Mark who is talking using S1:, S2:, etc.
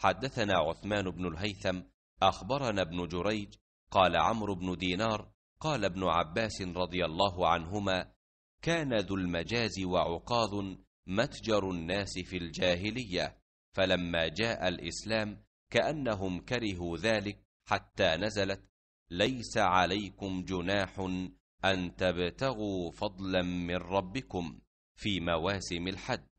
S1: حدثنا عثمان بن الهيثم
S2: أخبرنا ابن جريج قال عمرو بن دينار قال ابن عباس رضي الله عنهما كان ذو المجاز وعقاظ متجر الناس في الجاهلية فلما جاء الإسلام كأنهم كرهوا ذلك حتى نزلت ليس عليكم جناح أن تبتغوا فضلا من ربكم في مواسم الحج